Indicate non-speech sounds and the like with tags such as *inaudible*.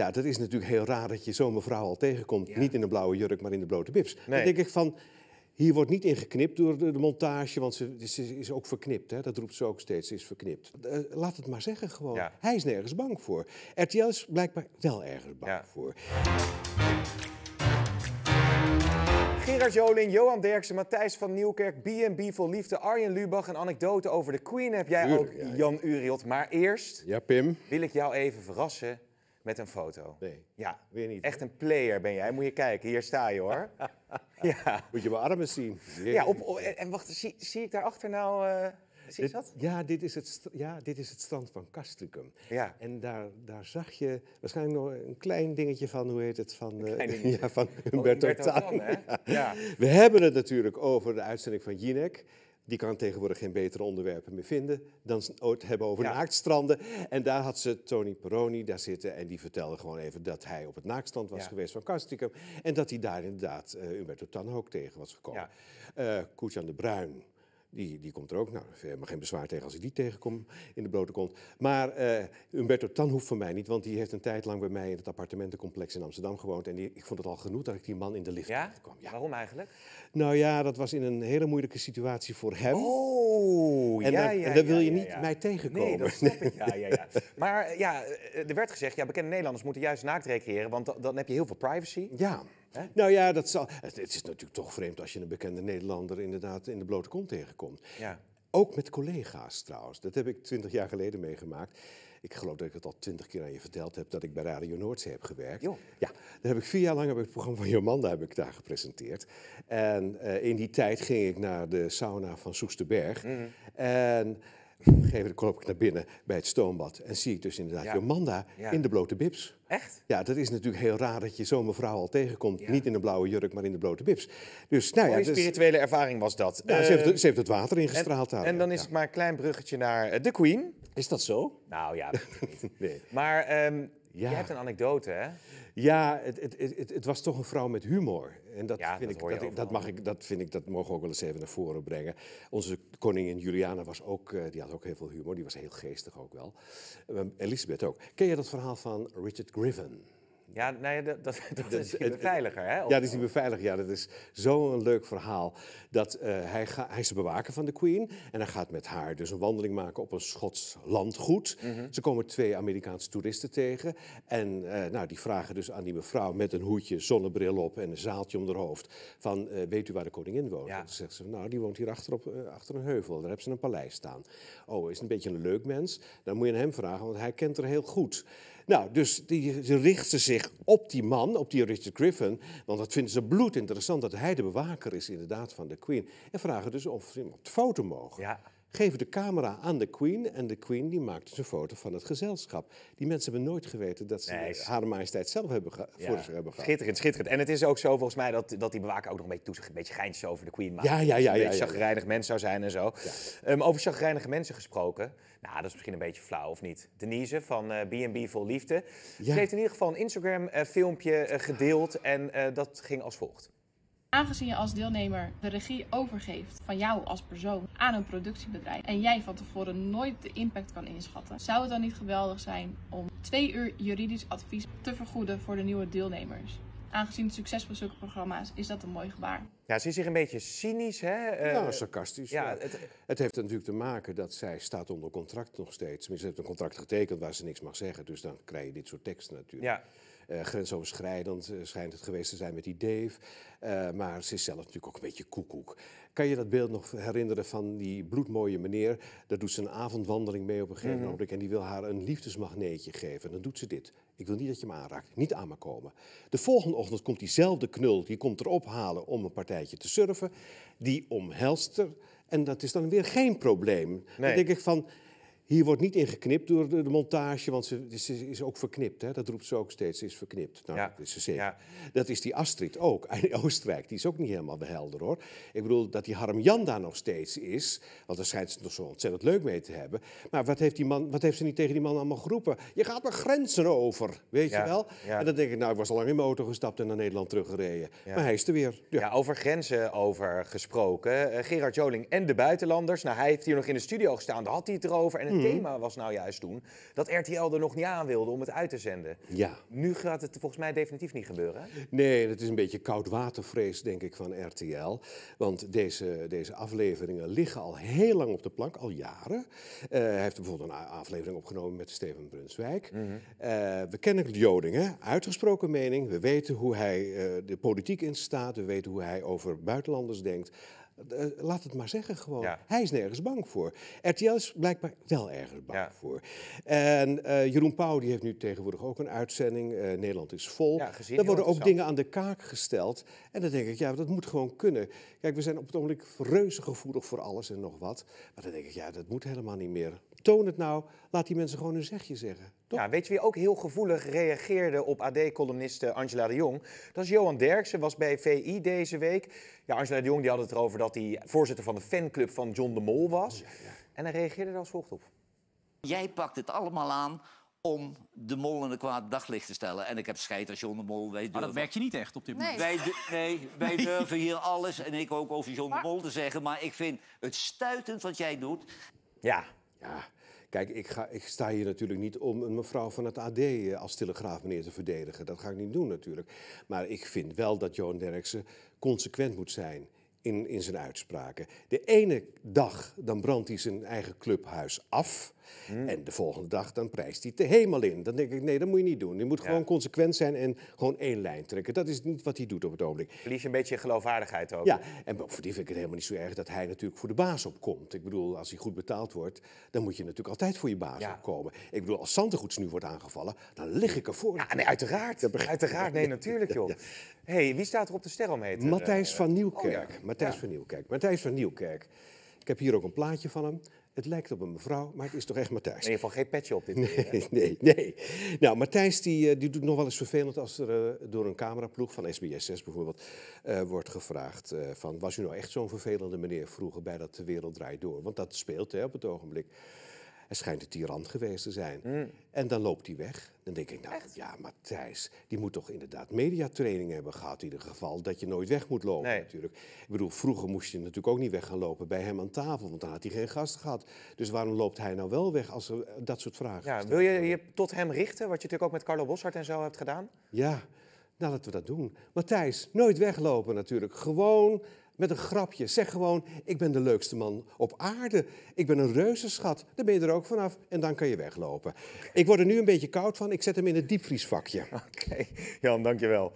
Ja, dat is natuurlijk heel raar dat je zo'n mevrouw al tegenkomt. Niet in een blauwe jurk, maar in de blote bips. Dan denk ik van, hier wordt niet ingeknipt door de, montage, want ze, is ook verknipt. Hè? Dat roept ze ook steeds, ze is verknipt. Eh, laat het maar zeggen gewoon. Hij is nergens bang voor. RTL is blijkbaar wel ergens bang voor. Gerard Joling, Johan Derksen, Matthijs van Nieuwkerk, B&B voor Liefde, Arjen Lubach. Een anekdote over de Queen heb jij ook, Jan Uriot. Maar eerst... Ja, Pim. Wil ik jou even verrassen met een foto. Nee. Ja. Weer niet. Echt een player ben jij. Moet je kijken, hier sta je hoor. *laughs* ja. Moet je mijn armen zien. Ja, op, en, wacht, zie, zie ik daarachter nou... Eh, zie je dat? Ja dit, is het, ja, dit is het strand van Castricum. Ja. En daar, daar zag je waarschijnlijk nog een klein dingetje van, hoe heet het, van, uh, *laughs* ja, van oh, Humberto, Tan. ja. *laughs* We hebben het natuurlijk over de uitzending van Jinek die kan tegenwoordig geen betere onderwerpen meer vinden dan het hebben over ja. naaktstranden. En daar had ze Tony Peroni daar zitten en die vertelde gewoon even dat hij op het naaktstrand was geweest van Castricum. En dat hij daar inderdaad uh, Umberto Tan ook tegen was gekomen. Ja. Uh, de Bruin die, die komt er ook. Nou, helemaal geen bezwaar tegen als ik die tegenkom in de blote kont. Maar uh, Umberto Tan hoeft van mij niet, want die heeft een tijd lang bij mij in het appartementencomplex in Amsterdam gewoond. En die, ik vond het al genoeg dat ik die man in de lift kwam. Ja. Waarom eigenlijk? Nou ja, dat was in een hele moeilijke situatie voor hem. Oh, en ja, daar, ja, En daar wil je niet mij tegenkomen. Nee, dat snap ik. Ja, ja, ja. *laughs* Maar ja, eh, er werd gezegd, ja, bekende Nederlanders moeten juist naakt recreëren, want dan heb je heel veel privacy. Ja. Nou ja, dat zal, het, is natuurlijk toch vreemd als je een bekende Nederlander inderdaad in de blote kont tegenkomt. Ja. Ook met collega's trouwens. Dat heb ik twintig jaar geleden meegemaakt. Ik geloof dat ik het al twintig keer aan je verteld heb dat ik bij Radio Noordzee heb gewerkt. Ja, daar heb ik vier jaar lang heb ik het programma van Jomanda heb ik daar gepresenteerd. En eh, in die tijd ging ik naar de sauna van Soesterberg. Mm. En op een gegeven ik naar binnen bij het stoombad en zie ik dus inderdaad ja. Jomanda in de blote bips. Echt? Ja, dat is natuurlijk heel raar dat je zo'n mevrouw al tegenkomt. Niet in een blauwe jurk, maar in de blote bips. Dus, nou ja, dus- spirituele ervaring was dat. Ja, ze, heeft, ehm, het, water ingestraald en, daar. En dan is het maar een klein bruggetje naar eh, de Queen. Is dat zo? Nou ja, dat weet ik niet. *laughs* nee. Maar ehm, ja. Je hebt een anekdote, hè? Ja, het, het, het, het, was toch een vrouw met humor. En dat, dat ik, dat, mag ik, dat vind ik, dat mogen we ook wel eens even naar voren brengen. Onze koningin Juliana was ook, eh, die had ook heel veel humor. Die was heel geestig ook wel. Uh, Elisabeth ook. Ken je dat verhaal van Richard Griffin? Ja, nee, dat, dat, *laughs* is niet beveiliger, hè? Ja, dat is niet beveiliger. Ja, dat is zo'n leuk verhaal. Dat, uh, hij, ga, hij is de bewaker van de Queen en hij gaat met haar dus een wandeling maken op een Schots landgoed. Mhm. Ze komen twee Amerikaanse toeristen tegen en eh, nou, die vragen dus aan die mevrouw met een hoedje, zonnebril op en een zaaltje om haar hoofd van eh, weet u waar de koningin woont? dan zegt ze, nou, die woont hier achter, op, achter een heuvel, daar hebben ze een paleis staan. Oh, is een beetje een leuk mens? Dan moet je aan hem vragen, want hij kent er heel goed. Nou, dus die, richten zich op die man, op die Richard Griffin. Want dat vinden ze bloed interessant dat hij de bewaker is inderdaad van de Queen. En vragen dus of ze iemand foto mogen. Ja geven de camera aan de Queen. En de Queen die maakt dus een foto van het gezelschap. Die mensen hebben nooit geweten dat ze nee, haar majesteit zelf hebben voor zich hebben gehad. Schitterend, schitterend. En het is ook zo volgens mij dat, dat die bewaker ook nog een beetje, toezicht, een beetje geintjes over de Queen maakt. Ja, ja, ja. ja, een beetje mens zou zijn en zo. Ehm, over chagrijnige mensen gesproken. Nou, dat is misschien een beetje flauw, of niet? Denise van B&B eh, voor Vol Liefde. Ze heeft in ieder geval een Instagram-filmpje eh, eh, gedeeld. En dat ging als volgt. Aangezien je als deelnemer de regie overgeeft van jou als persoon aan een productiebedrijf en jij van tevoren nooit de impact kan inschatten, zou het dan niet geweldig zijn om twee uur juridisch advies te vergoeden voor de nieuwe deelnemers? Aangezien het succes van zulke programma's is dat een mooi gebaar. Ja, ze is zich een beetje cynisch, hè? ja, eh, sarcastisch. Ja, Het, heeft natuurlijk te maken dat zij staat onder contract nog steeds. ze heeft een contract getekend waar ze niks mag zeggen. Dus dan krijg je dit soort teksten natuurlijk. Ja. Eh, grensoverschrijdend eh, schijnt het geweest te zijn met die Dave. Eh, maar ze is zelf natuurlijk ook een beetje koekoek. Kan je dat beeld nog herinneren van die bloedmooie meneer? Daar doet ze een avondwandeling mee op een gegeven mhm. moment. En die wil haar een liefdesmagneetje geven. En dan doet ze dit. Ik wil niet dat je me aanraakt. Niet aan me komen. De volgende ochtend komt diezelfde knul. Die komt erop halen om een partijtje te surfen. Die omhelst er. En dat is dan weer geen probleem. Nee. Dan denk ik van hier wordt niet ingeknipt door de, montage, want ze, is ook verknipt. Hè? Dat roept ze ook steeds, ze is verknipt. Nou, dat, is ze ja. dat is die Astrid ook, *laughs* in Oostenrijk. Die is ook niet helemaal helder, hoor. Ik bedoel, dat die Harm Jan daar nog steeds is... want daar schijnt ze nog zo ontzettend leuk mee te hebben. Maar wat heeft, die man, wat heeft ze niet tegen die man allemaal geroepen? Je gaat maar grenzen over, weet je wel? En dan denk ik, nou, ik was al lang in mijn auto gestapt en naar Nederland teruggereden. Maar hij is er weer. Ja, over grenzen over gesproken. Eh, Gerard Joling en de buitenlanders. Nou, hij heeft hier nog in de studio gestaan, daar had hij het erover... En Mhm. thema was nou juist toen dat RTL er nog niet aan wilde om het uit te zenden. Ja. Nu gaat het volgens mij definitief niet gebeuren. Nee, dat is een beetje koud koudwatervrees, denk ik, van RTL. Want deze, deze afleveringen liggen al heel lang op de plank, al jaren. Eh, hij heeft bijvoorbeeld een aflevering opgenomen met Steven Brunswijk. Mm we kennen Jodingen, uitgesproken mening. We weten hoe hij eh, de politiek instaat. We weten hoe hij over buitenlanders denkt. Eh, eh, laat het maar zeggen gewoon. Hij is nergens bang voor. RTL is blijkbaar wel ergens bang voor. En eh, Jeroen Pauw die heeft nu tegenwoordig ook een uitzending. Nederland is vol. Ja, Daar worden ook dingen aan de kaak gesteld. En dan denk ik, ja, dat moet gewoon kunnen. Kijk, we zijn op het ogenblik reuze gevoelig voor alles en nog wat. Maar dan denk ik, ja, dat moet helemaal niet meer. Toon het nou, laat die mensen gewoon hun zegje zeggen. Ja, weet je wie ook heel gevoelig reageerde op AD-columniste Angela de Jong? Dat is Johan Derksen, was bij VI deze week. Ja, Angela de Jong die had het erover dat hij voorzitter van de fanclub van John de Mol was. En hij reageerde er als volgt op. Jij pakt het allemaal aan om de mol in een kwaad daglicht te stellen. En ik heb scheid als John de Mol. Wij Maar dat merk je niet echt op dit moment. Nee, wij, nee, wij durven hier alles, en ik ook, over John de Mol te zeggen. Maar ik vind het stuitend wat jij doet. Ja, ja. Kijk, ik, ga, ik sta hier natuurlijk niet om een mevrouw van het AD eh, als telegraaf meneer te verdedigen. Dat ga ik niet doen natuurlijk. Maar ik vind wel dat Johan Derksen consequent moet zijn in, in zijn uitspraken. De ene dag dan brandt hij zijn eigen clubhuis af. Hmm. En de volgende dag dan prijst hij te hemel in. Dan denk ik, nee, dat moet je niet doen. Je moet gewoon consequent zijn en gewoon één lijn trekken. Dat is niet wat hij doet op het ogenblik. Verlies je een beetje je geloofwaardigheid ook. Ja, en bovendien vind ik het helemaal niet zo erg dat hij natuurlijk voor de baas opkomt. Ik bedoel, als hij goed betaald wordt, dan moet je natuurlijk altijd voor je baas opkomen. Ik bedoel, als Santegoeds nu wordt aangevallen, dan lig ik ervoor. Ja, nee, uiteraard. uiteraard, nee, natuurlijk joh. hey, wie staat er op de omheen? Matthijs van oh, Nieuwkerk. Matthijs van Nieuwkerk. Matthijs van Nieuwkerk. Ik heb hier ook een plaatje van hem. Het lijkt op een mevrouw, maar het is toch echt Matthijs. In ieder geval geen petje op dit moment. Nee, *laughs* nee, nee. Nou, Matthijs die, eh, die doet nog wel eens vervelend als er eh, door een cameraploeg van SBS6 bijvoorbeeld eh, wordt gevraagd van... was u nou echt zo'n vervelende meneer vroeger bij dat de Wereld Draait Door? Want dat speelt hè, op het ogenblik. Hij schijnt een tiran geweest te zijn. Hmm. En dan loopt hij weg. Dan denk ik, nou ja, Matthijs, die moet toch inderdaad mediatraining hebben gehad in ieder geval. Dat je nooit weg moet lopen natuurlijk. Ik bedoel, vroeger moest je natuurlijk ook niet weg gaan lopen bij hem aan tafel, want dan had hij geen gast gehad. Dus waarom loopt hij nou wel weg als er eh, dat soort vragen ja, Wil je je tot hem richten, wat je natuurlijk ook met Carlo Bossart en zo hebt gedaan? Ja, nou laten we dat doen. Matthijs, nooit weglopen natuurlijk. Gewoon met een grapje. Zeg gewoon, ik ben de leukste man op aarde. Ik ben een reuzenschat. Daar ben je er ook vanaf en dan kan je weglopen. Ik word er nu een beetje koud van. Ik zet hem in het diepvriesvakje. *laughs* Oké, okay. Jan, dankjewel.